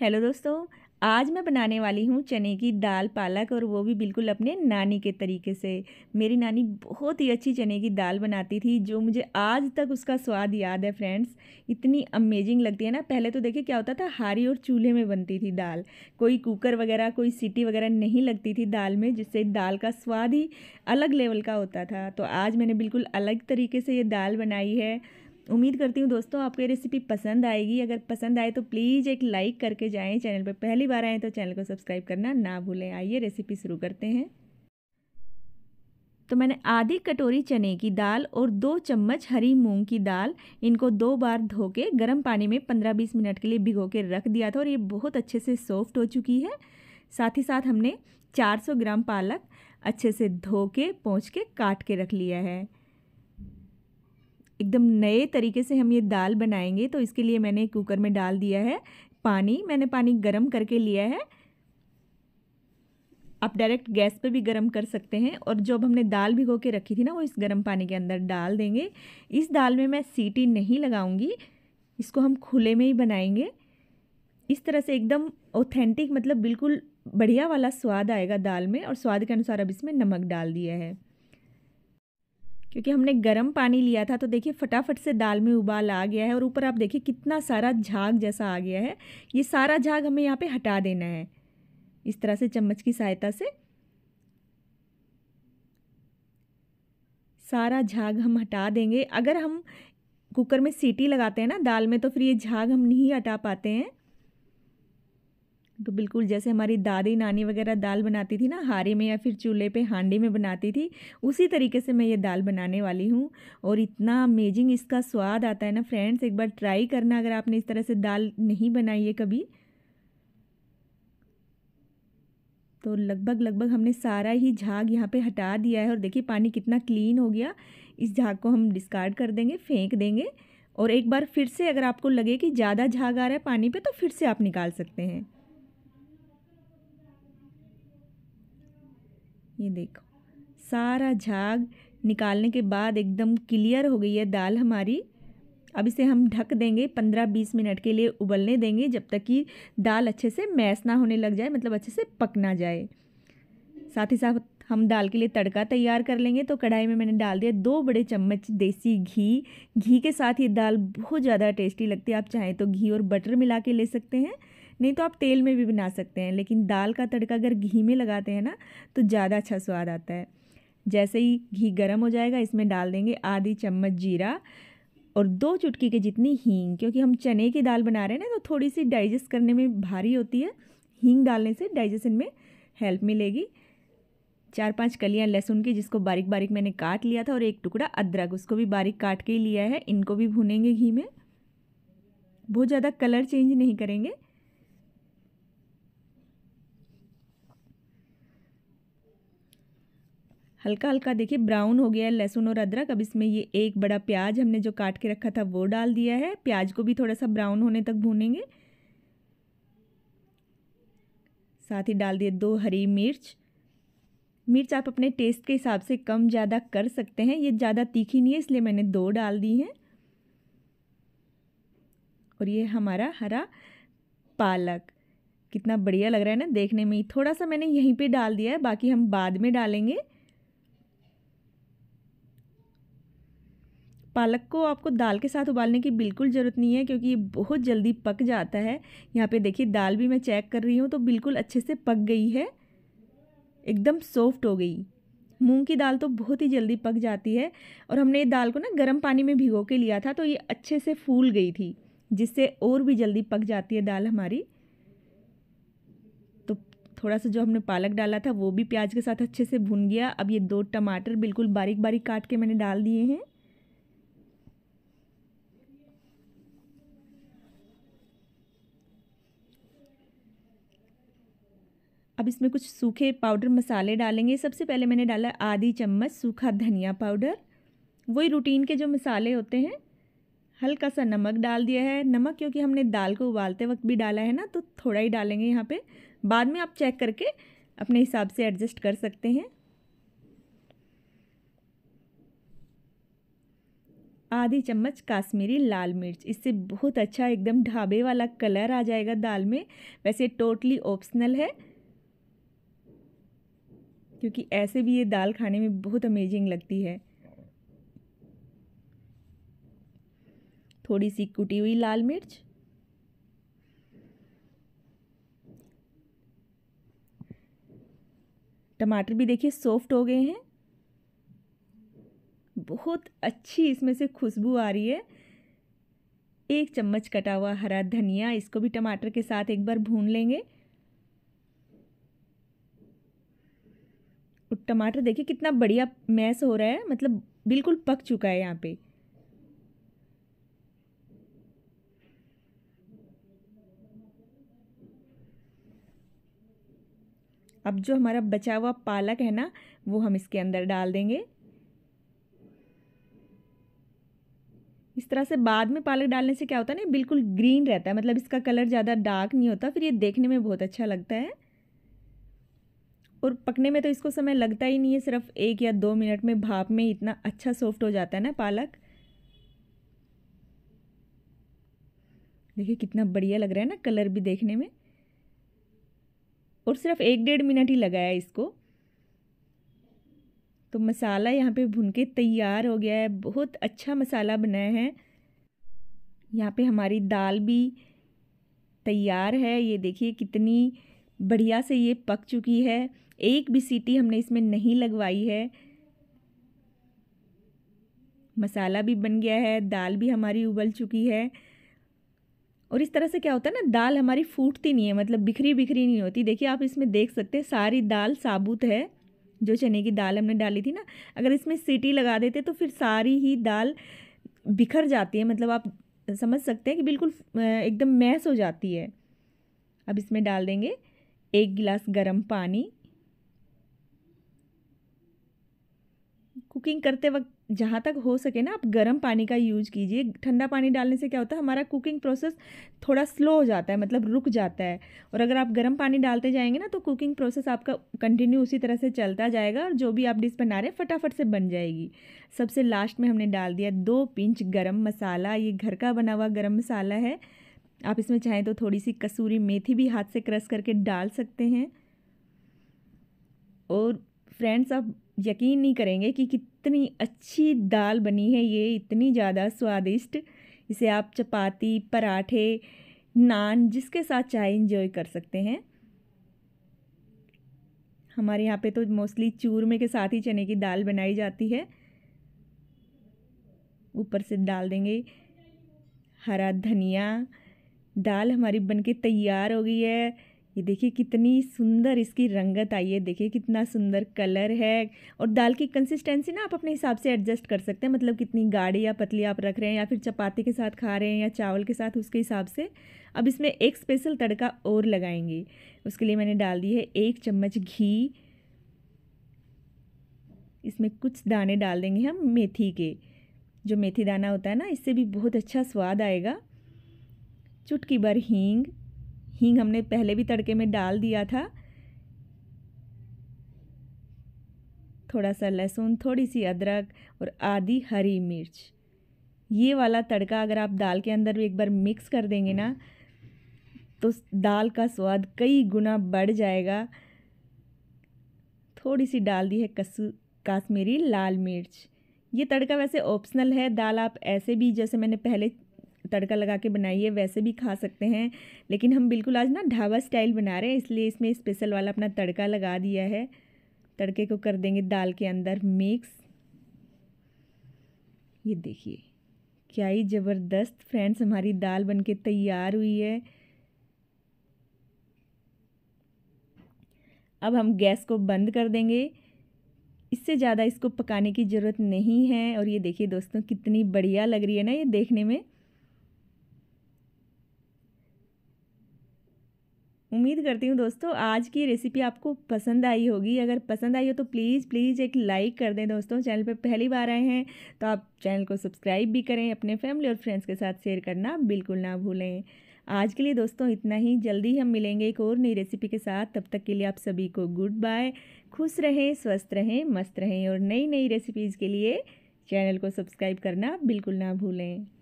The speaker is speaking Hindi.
हेलो दोस्तों आज मैं बनाने वाली हूँ चने की दाल पालक और वो भी बिल्कुल अपने नानी के तरीके से मेरी नानी बहुत ही अच्छी चने की दाल बनाती थी जो मुझे आज तक उसका स्वाद याद है फ्रेंड्स इतनी अमेजिंग लगती है ना पहले तो देखिए क्या होता था हारी और चूल्हे में बनती थी दाल कोई कुकर वगैरह कोई सीटी वगैरह नहीं लगती थी दाल में जिससे दाल का स्वाद ही अलग लेवल का होता था तो आज मैंने बिल्कुल अलग तरीके से ये दाल बनाई है उम्मीद करती हूँ दोस्तों आपको ये रेसिपी पसंद आएगी अगर पसंद आए तो प्लीज़ एक लाइक करके जाएँ चैनल पर पहली बार आएँ तो चैनल को सब्सक्राइब करना ना भूलें आइए रेसिपी शुरू करते हैं तो मैंने आधी कटोरी चने की दाल और दो चम्मच हरी मूंग की दाल इनको दो बार धो के गर्म पानी में 15-20 मिनट के लिए भिगो के रख दिया था और ये बहुत अच्छे से सॉफ्ट हो चुकी है साथ ही साथ हमने 400 ग्राम पालक अच्छे से धो के पोंछ के काट के रख लिया है एकदम नए तरीके से हम ये दाल बनाएंगे तो इसके लिए मैंने कुकर में डाल दिया है पानी मैंने पानी गर्म करके लिया है आप डायरेक्ट गैस पे भी गर्म कर सकते हैं और जब हमने दाल भिगो के रखी थी ना वो इस गर्म पानी के अंदर डाल देंगे इस दाल में मैं सीटी नहीं लगाऊंगी इसको हम खुले में ही बनाएंगे इस तरह से एकदम ऑथेंटिक मतलब बिल्कुल बढ़िया वाला स्वाद आएगा दाल में और स्वाद के अनुसार अब इसमें नमक डाल दिया है क्योंकि हमने गर्म पानी लिया था तो देखिए फटाफट से दाल में उबाल आ गया है और ऊपर आप देखिए कितना सारा झाग जैसा आ गया है ये सारा झाग हमें यहाँ पे हटा देना है इस तरह से चम्मच की सहायता से सारा झाग हम हटा देंगे अगर हम कुकर में सीटी लगाते हैं ना दाल में तो फिर ये झाग हम नहीं हटा पाते हैं तो बिल्कुल जैसे हमारी दादी नानी वगैरह दाल बनाती थी ना हारे में या फिर चूल्हे पे हांडी में बनाती थी उसी तरीके से मैं ये दाल बनाने वाली हूँ और इतना अमेजिंग इसका स्वाद आता है ना फ्रेंड्स एक बार ट्राई करना अगर आपने इस तरह से दाल नहीं बनाई है कभी तो लगभग लगभग हमने सारा ही झाग यहाँ पे हटा दिया है और देखिए पानी कितना क्लीन हो गया इस झाग को हम डिस्कार्ड कर देंगे फेंक देंगे और एक बार फिर से अगर आपको लगे कि ज़्यादा झाग आ रहा है पानी पे तो फिर से आप निकाल सकते हैं ये देखो सारा झाग निकालने के बाद एकदम क्लियर हो गई है दाल हमारी अब इसे हम ढक देंगे पंद्रह बीस मिनट के लिए उबलने देंगे जब तक कि दाल अच्छे से मैस ना होने लग जाए मतलब अच्छे से पक ना जाए साथ ही साथ हम दाल के लिए तड़का तैयार कर लेंगे तो कढ़ाई में मैंने डाल दिया दो बड़े चम्मच देसी घी घी के साथ ये दाल बहुत ज़्यादा टेस्टी लगती है आप चाहें तो घी और बटर मिला के ले सकते हैं नहीं तो आप तेल में भी बना सकते हैं लेकिन दाल का तड़का अगर घी में लगाते हैं ना तो ज़्यादा अच्छा स्वाद आता है जैसे ही घी गर्म हो जाएगा इसमें डाल देंगे आधी चम्मच जीरा और दो चुटकी के जितनी हींग क्योंकि हम चने की दाल बना रहे हैं ना तो थोड़ी सी डाइजेस्ट करने में भारी होती है हींग डालने से डाइजेशन में हेल्प मिलेगी चार पांच कलियां लहसुन की जिसको बारीक बारीक मैंने काट लिया था और एक टुकड़ा अदरक उसको भी बारीक काट के ही लिया है इनको भी भुनेंगे घी में बहुत ज़्यादा कलर चेंज नहीं करेंगे हल्का हल्का देखिए ब्राउन हो गया है लहसुन और अदरक अब इसमें ये एक बड़ा प्याज हमने जो काट के रखा था वो डाल दिया है प्याज को भी थोड़ा सा ब्राउन होने तक भूनेंगे साथ ही डाल दिए दो हरी मिर्च मिर्च आप अपने टेस्ट के हिसाब से कम ज़्यादा कर सकते हैं ये ज़्यादा तीखी नहीं है इसलिए मैंने दो डाल दी हैं और ये हमारा हरा पालक कितना बढ़िया लग रहा है ना देखने में ही थोड़ा सा मैंने यहीं पे डाल दिया है बाकी हम बाद में डालेंगे पालक को आपको दाल के साथ उबालने की बिल्कुल ज़रूरत नहीं है क्योंकि ये बहुत जल्दी पक जाता है यहाँ पे देखिए दाल भी मैं चेक कर रही हूँ तो बिल्कुल अच्छे से पक गई है एकदम सॉफ्ट हो गई मूंग की दाल तो बहुत ही जल्दी पक जाती है और हमने ये दाल को ना गर्म पानी में भिगो के लिया था तो ये अच्छे से फूल गई थी जिससे और भी जल्दी पक जाती है दाल हमारी तो थोड़ा सा जो हमने पालक डाला था वो भी प्याज के साथ अच्छे से भुन गया अब ये दो टमाटर बिल्कुल बारीक बारीक काट के मैंने डाल दिए हैं अब इसमें कुछ सूखे पाउडर मसाले डालेंगे सबसे पहले मैंने डाला आधी चम्मच सूखा धनिया पाउडर वही रूटीन के जो मसाले होते हैं हल्का सा नमक डाल दिया है नमक क्योंकि हमने दाल को उबालते वक्त भी डाला है ना तो थोड़ा ही डालेंगे यहाँ पे बाद में आप चेक करके अपने हिसाब से एडजस्ट कर सकते हैं आधी चम्मच काश्मीरी लाल मिर्च इससे बहुत अच्छा एकदम ढाबे वाला कलर आ जाएगा दाल में वैसे टोटली ऑप्शनल है क्योंकि ऐसे भी ये दाल खाने में बहुत अमेजिंग लगती है थोड़ी सी कुटी हुई लाल मिर्च टमाटर भी देखिए सॉफ्ट हो गए हैं बहुत अच्छी इसमें से खुशबू आ रही है एक चम्मच कटा हुआ हरा धनिया इसको भी टमाटर के साथ एक बार भून लेंगे टमाटर देखिए कितना बढ़िया मैस हो रहा है मतलब बिल्कुल पक चुका है यहाँ पे अब जो हमारा बचा हुआ पालक है ना वो हम इसके अंदर डाल देंगे इस तरह से बाद में पालक डालने से क्या होता है ना बिल्कुल ग्रीन रहता है मतलब इसका कलर ज़्यादा डार्क नहीं होता फिर ये देखने में बहुत अच्छा लगता है और पकने में तो इसको समय लगता ही नहीं है सिर्फ एक या दो मिनट में भाप में इतना अच्छा सॉफ्ट हो जाता है ना पालक देखिए कितना बढ़िया लग रहा है ना कलर भी देखने में और सिर्फ एक डेढ़ मिनट ही लगाया इसको तो मसाला यहाँ पे भुन के तैयार हो गया है बहुत अच्छा मसाला बनाया है यहाँ पे हमारी दाल भी तैयार है ये देखिए कितनी बढ़िया से ये पक चुकी है एक भी सीटी हमने इसमें नहीं लगवाई है मसाला भी बन गया है दाल भी हमारी उबल चुकी है और इस तरह से क्या होता है ना दाल हमारी फूटती नहीं है मतलब बिखरी बिखरी नहीं होती देखिए आप इसमें देख सकते हैं सारी दाल साबुत है जो चने की दाल हमने डाली थी ना अगर इसमें सीटी लगा देते तो फिर सारी ही दाल बिखर जाती है मतलब आप समझ सकते हैं कि बिल्कुल एकदम मैस हो जाती है अब इसमें डाल देंगे एक गिलास गर्म पानी कुकिंग करते वक्त जहाँ तक हो सके ना आप गर्म पानी का यूज कीजिए ठंडा पानी डालने से क्या होता है हमारा कुकिंग प्रोसेस थोड़ा स्लो हो जाता है मतलब रुक जाता है और अगर आप गर्म पानी डालते जाएंगे ना तो कुकिंग प्रोसेस आपका कंटिन्यू उसी तरह से चलता जाएगा और जो भी आप डिश बना रहे हैं फटाफट से बन जाएगी सबसे लास्ट में हमने डाल दिया दो पिंच गर्म मसाला ये घर का बना हुआ गर्म मसाला है आप इसमें चाहें तो थोड़ी सी कसूरी मेथी भी हाथ से क्रश करके डाल सकते हैं और फ्रेंड्स आप यकीन नहीं करेंगे कि कितनी अच्छी दाल बनी है ये इतनी ज़्यादा स्वादिष्ट इसे आप चपाती पराठे नान जिसके साथ चाय इंजॉय कर सकते हैं हमारे यहाँ पे तो मोस्टली चूरमे के साथ ही चने की दाल बनाई जाती है ऊपर से डाल देंगे हरा धनिया दाल हमारी बनके तैयार हो गई है ये देखिए कितनी सुंदर इसकी रंगत आई है देखिए कितना सुंदर कलर है और दाल की कंसिस्टेंसी ना आप अपने हिसाब से एडजस्ट कर सकते हैं मतलब कितनी गाढ़ी या पतली आप रख रहे हैं या फिर चपाती के साथ खा रहे हैं या चावल के साथ उसके हिसाब से अब इसमें एक स्पेशल तड़का और लगाएंगे उसके लिए मैंने डाल दी है एक चम्मच घी इसमें कुछ दाने डाल देंगे हम मेथी के जो मेथी दाना होता है ना इससे भी बहुत अच्छा स्वाद आएगा चुटकी भर हींग हींग हमने पहले भी तड़के में डाल दिया था थोड़ा सा लहसुन थोड़ी सी अदरक और आधी हरी मिर्च ये वाला तड़का अगर आप दाल के अंदर भी एक बार मिक्स कर देंगे ना तो दाल का स्वाद कई गुना बढ़ जाएगा थोड़ी सी डाल दी है कसू काश्मीरी लाल मिर्च ये तड़का वैसे ऑप्शनल है दाल आप ऐसे भी जैसे मैंने पहले तड़का लगा के बनाइए वैसे भी खा सकते हैं लेकिन हम बिल्कुल आज ना ढाबा स्टाइल बना रहे हैं इसलिए इसमें स्पेशल वाला अपना तड़का लगा दिया है तड़के को कर देंगे दाल के अंदर मिक्स ये देखिए क्या ही ज़बरदस्त फ्रेंड्स हमारी दाल के तैयार हुई है अब हम गैस को बंद कर देंगे इससे ज़्यादा इसको पकाने की ज़रूरत नहीं है और ये देखिए दोस्तों कितनी बढ़िया लग रही है ना ये देखने में उम्मीद करती हूँ दोस्तों आज की रेसिपी आपको पसंद आई होगी अगर पसंद आई हो तो प्लीज़ प्लीज़ एक लाइक कर दें दोस्तों चैनल पर पहली बार आए हैं तो आप चैनल को सब्सक्राइब भी करें अपने फैमिली और फ्रेंड्स के साथ शेयर करना बिल्कुल ना भूलें आज के लिए दोस्तों इतना ही जल्दी हम मिलेंगे एक और नई रेसिपी के साथ तब तक के लिए आप सभी को गुड बाय खुश रहें स्वस्थ रहें मस्त रहें और नई नई रेसिपीज़ के लिए चैनल को सब्सक्राइब करना बिल्कुल ना भूलें